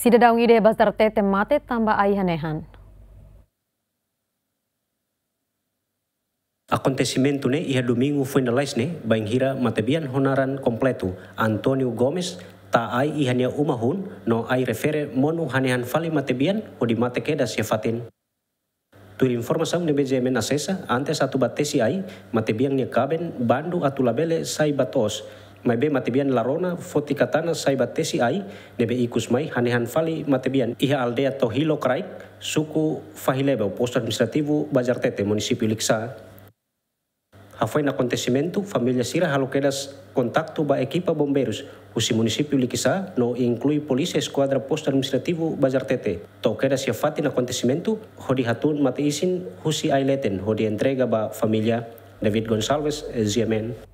Sidedaungi ide bastar tete mate tambah aihanehan. Acontecimento ne ia domingo finalize ne lesne, hira matebian honaran completo Antonio Gomes ta ai ihania umahun no ai refere monu hanehan fali matebian o di mate keda siafatin. Tuir informasaun de bejemen acesa antes atu batesi ai matebian ne kaben bandu atu labele sai batos Mai mati matebian larona foti katana saibatesi ai nebe ikus mai hanehan fali matebian iha aldea tohilo kraik suku fahilebe pos administrativo bajartete munisipi liksa Hafai na acontecimento, familia Sira haloquedas kontaktu ba ekipa bomberus usi munisipi Likisa no inclui polisi esquadra pos administrativo Bajartete. Toquera se afate na acontecimento, hodi hatun mateisin husi aileten, hodi entrega ba familia David Gonzalez Ziemen.